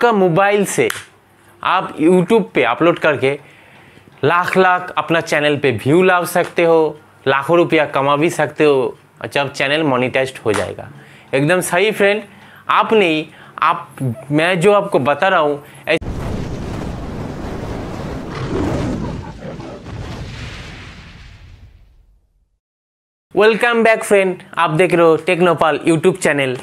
आपका मोबाइल से आप यूट्यूब पे अपलोड करके लाख लाख अपना चैनल पे व्यू ला सकते हो लाखों रुपया कमा भी सकते हो जब चैनल मोनिटाइज हो जाएगा एकदम सही फ्रेंड आपने आप मैं जो आपको बता रहा हूँ वेलकम बैक फ्रेंड आप देख रहे हो टेक्नोपाल यूट्यूब चैनल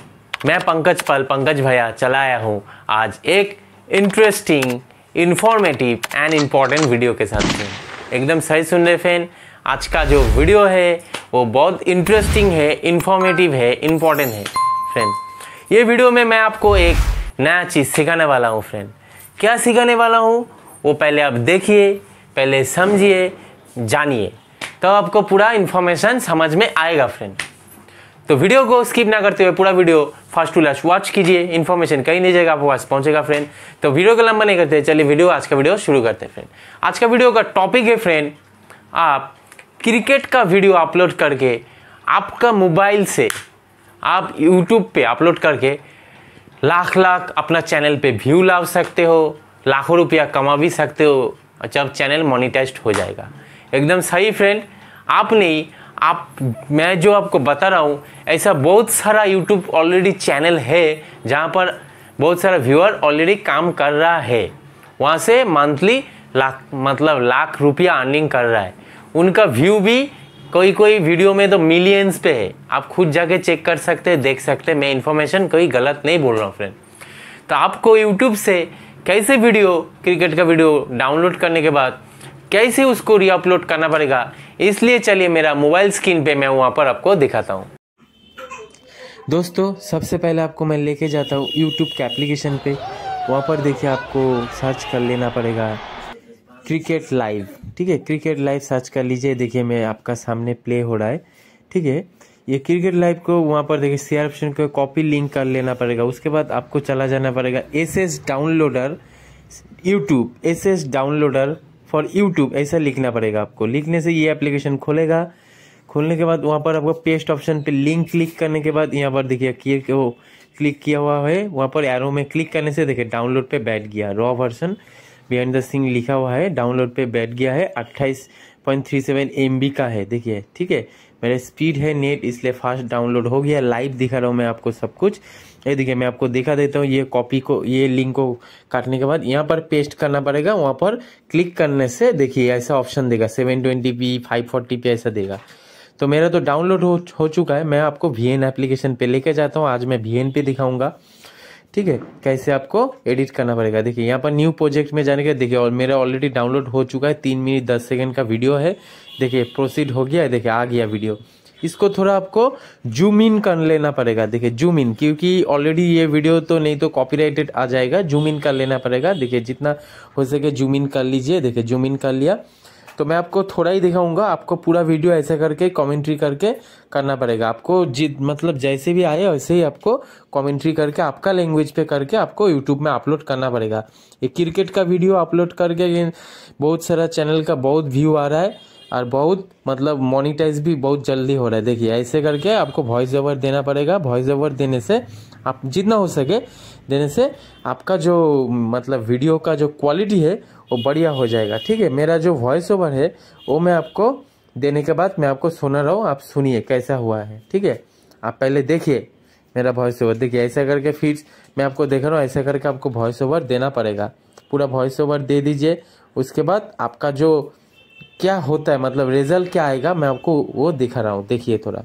मैं पंकज पल पंकज भैया चला आया हूँ आज एक interesting informative and important video के साथ एकदम सही सुन रहे फैन आज का जो वीडियो है वो बहुत इंटरेस्टिंग है इन्फॉर्मेटिव है इम्पॉर्टेंट है फ्रेंड ये वीडियो में मैं आपको एक नया चीज़ सिखाने वाला हूँ फ्रेंड क्या सिखाने वाला हूँ वो पहले आप देखिए पहले समझिए जानिए तो आपको पूरा इन्फॉर्मेशन समझ में आएगा फ्रेंड तो वीडियो को स्किप ना करते हुए पूरा video fast to last watch कीजिए इन्फॉर्मेशन कहीं नहीं जाएगा आपको पास पहुंचेगा फ्रेंड तो वीडियो का लंबा नहीं करते चलिए वीडियो आज का वीडियो शुरू करते हैं फ्रेंड आज का वीडियो का टॉपिक है फ्रेंड आप क्रिकेट का वीडियो अपलोड करके आपका मोबाइल से आप यूट्यूब पर अपलोड करके लाख लाख अपना चैनल पर व्यू ला सकते हो लाखों रुपया कमा भी सकते हो जब चैनल मोनिटाइज हो जाएगा एकदम सही फ्रेंड आपने आप मैं जो आपको बता रहा हूँ ऐसा बहुत सारा यूट्यूब ऑलरेडी चैनल है जहाँ पर बहुत सारा व्यूअर ऑलरेडी काम कर रहा है वहाँ से मंथली लाख मतलब लाख रुपया अर्निंग कर रहा है उनका व्यू भी कोई कोई वीडियो में तो मिलियंस पे है आप खुद जाके चेक कर सकते हैं देख सकते हैं मैं इन्फॉर्मेशन कोई गलत नहीं बोल रहा हूँ फ्रेंड तो आपको यूट्यूब से कैसे वीडियो क्रिकेट का वीडियो डाउनलोड करने के बाद कैसे उसको रीअपलोड करना पड़ेगा इसलिए चलिए मेरा मोबाइल स्क्रीन पे मैं वहाँ पर आपको दिखाता हूँ दोस्तों सबसे पहले आपको मैं लेके जाता हूँ यूट्यूब के एप्लीकेशन पे वहाँ पर देखिए आपको सर्च कर लेना पड़ेगा क्रिकेट लाइव ठीक है क्रिकेट लाइव सर्च कर लीजिए देखिए मैं आपका सामने प्ले हो रहा है ठीक है ये क्रिकेट लाइव को वहाँ पर देखिए शेयर ऑप्शन को कॉपी लिंक कर लेना पड़ेगा उसके बाद आपको चला जाना पड़ेगा S S downloader YouTube S S downloader for YouTube ऐसा लिखना पड़ेगा आपको लिखने से ये एप्लीकेशन खोलेगा खोलने के बाद वहाँ पर आपको पेस्ट ऑप्शन पे लिंक क्लिक करने के बाद यहाँ पर देखिए कि वो क्लिक किया हुआ है वहाँ पर एरो में क्लिक करने से देखिए डाउनलोड पे बैठ गया raw version behind the scene लिखा हुआ है डाउनलोड पे बैठ गया है अट्ठाईस point three seven M B का है देखिए ठीक है मेरा स्पीड है नेट इसलिए फास्ट डाउनलोड हो गया लाइव दिखा रहा हूँ मैं आपको सब कुछ ये देखिए मैं आपको दिखा देता हूँ ये कॉपी को ये लिंक को काटने के बाद यहाँ पर पेस्ट करना पड़ेगा वहाँ पर क्लिक करने से देखिए ऐसा ऑप्शन देगा seven twenty P five forty P ऐसा देगा तो मेरा तो डाउनलोड हो, हो चुका है मैं आपको वी एन एप्लीकेशन पर लेके जाता हूँ आज मैं वी एन पे दिखाऊँगा ठीक है कैसे आपको एडिट करना पड़ेगा देखिए यहाँ पर न्यू प्रोजेक्ट में जाने के देखिए और मेरा ऑलरेडी डाउनलोड हो चुका है तीन मिनट दस सेकेंड का वीडियो है देखिए प्रोसीड हो गया है देखिए आ गया वीडियो इसको थोड़ा आपको जूम इन कर लेना पड़ेगा देखिए जूम इन क्योंकि ऑलरेडी ये वीडियो तो नहीं तो कॉपीराइटेड आ जाएगा जूम इन कर लेना पड़ेगा देखिए जितना हो सके जूम इन कर लीजिए देखिए जूम इन कर लिया तो मैं आपको थोड़ा ही दिखाऊंगा आपको पूरा वीडियो ऐसे करके कमेंट्री करके करना पड़ेगा आपको जित मतलब जैसे भी आए वैसे ही आपको कमेंट्री करके आपका लैंग्वेज पे करके आपको यूट्यूब में अपलोड करना पड़ेगा ये क्रिकेट का वीडियो अपलोड करके बहुत सारा चैनल का बहुत व्यू आ रहा है और बहुत मतलब मोनिटाइज भी बहुत जल्दी हो रहा है देखिए ऐसे करके आपको वॉइस ओवर देना पड़ेगा वॉइस ओवर देने से आप जितना हो सके देने से आपका जो मतलब वीडियो का जो क्वालिटी है वो बढ़िया हो जाएगा ठीक है मेरा जो वॉइस ओवर है वो मैं आपको देने के बाद मैं आपको सुना रहा हूँ आप सुनिए कैसा हुआ है ठीक है आप पहले देखिए मेरा वॉइस ओवर देखिए ऐसा करके फिर मैं आपको देख रहा हूँ ऐसा करके आपको वॉइस ओवर देना पड़ेगा पूरा वॉइस ओवर दे दीजिए उसके बाद आपका जो क्या होता है मतलब रिजल्ट क्या आएगा मैं आपको वो दिखा रहा हूँ देखिए थोड़ा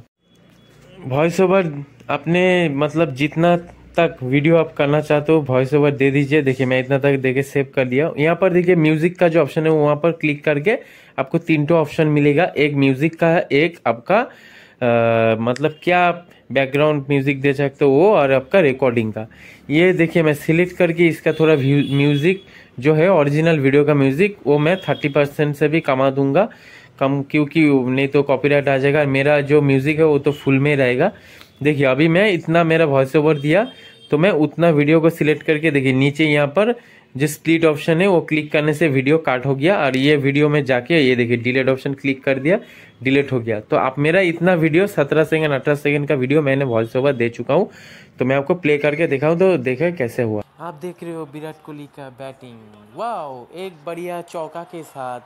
वॉइस ओवर अपने मतलब जितना तक वीडियो आप करना चाहते हो वॉइस ओवर दे दीजिए देखिए मैं इतना तक देके सेव कर लिया यहाँ पर देखिए म्यूजिक का जो ऑप्शन है वहाँ पर क्लिक करके आपको तीन टो ऑप्शन मिलेगा एक म्यूजिक का है एक आपका मतलब क्या बैकग्राउंड म्यूज़िक दे सकते हो वो और आपका रिकॉर्डिंग का ये देखिए मैं सिलेक्ट करके इसका थोड़ा म्यूज़िक जो है ओरिजिनल वीडियो का म्यूज़िक वो मैं थर्टी परसेंट से भी कमा दूंगा कम क्योंकि नहीं तो कॉपीराइट आ जाएगा मेरा जो म्यूज़िक है वो तो फुल में रहेगा देखिए अभी मैं इतना मेरा वॉइस ओवर दिया तो मैं उतना वीडियो को सिलेक्ट करके देखिए नीचे यहाँ पर जिस स्प्लिट ऑप्शन है वो क्लिक करने से वीडियो काट हो गया और ये वीडियो में जाके ये देखिए डिलीट ऑप्शन क्लिक कर दिया डिलीट हो गया तो आप मेरा इतना वीडियो सत्रह सेकेंड अठारह सेकेंड का वीडियो मैंने वॉइस ओवर दे चुका हूँ तो मैं आपको प्ले करके दिखाऊँ तो देखे कैसे हुआ आप देख रहे हो विराट कोहली का बैटिंग वाह एक बढ़िया चौका के साथ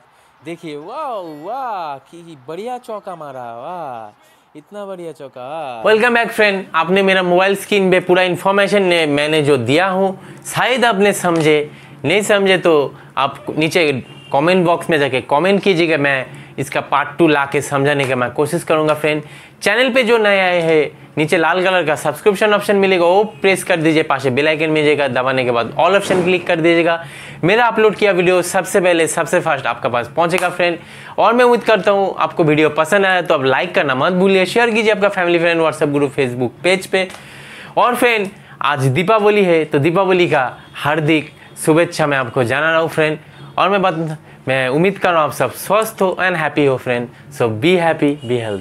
देखिए वाह वाह कि बढ़िया चौका मारा वाह इतना बढ़िया चौका वेलकम बैक फ्रेंड आपने मेरा मोबाइल स्क्रीन पे पूरा इन्फॉर्मेशन ने मैंने जो दिया हूँ शायद आपने समझे नहीं समझे तो आप नीचे कमेंट बॉक्स में जाके कमेंट कीजिएगा मैं इसका पार्ट टू ला के समझाने का मैं कोशिश करूँगा फ्रेंड चैनल पे जो नए आए हैं नीचे लाल कलर का सब्सक्रिप्शन ऑप्शन मिलेगा वो प्रेस कर दीजिए पास बेल आइकन जाएगा दबाने के बाद ऑल ऑप्शन क्लिक कर दीजिएगा मेरा अपलोड किया वीडियो सबसे पहले सबसे फास्ट आपके पास पहुंचेगा फ्रेंड और मैं उम्मीद करता हूँ आपको वीडियो पसंद आया तो आप लाइक करना मत भूलिए शेयर कीजिए आपका family friend WhatsApp group Facebook page पे और फ्रेंड आज दीपावली है तो दीपावली का हार्दिक शुभेच्छा मैं आपको जाना रहा हूँ फ्रेंड और मैं बता मैं उम्मीद कर रहा हूँ आप सब स्वस्थ हो एंड हैप्पी हो friend so be happy be health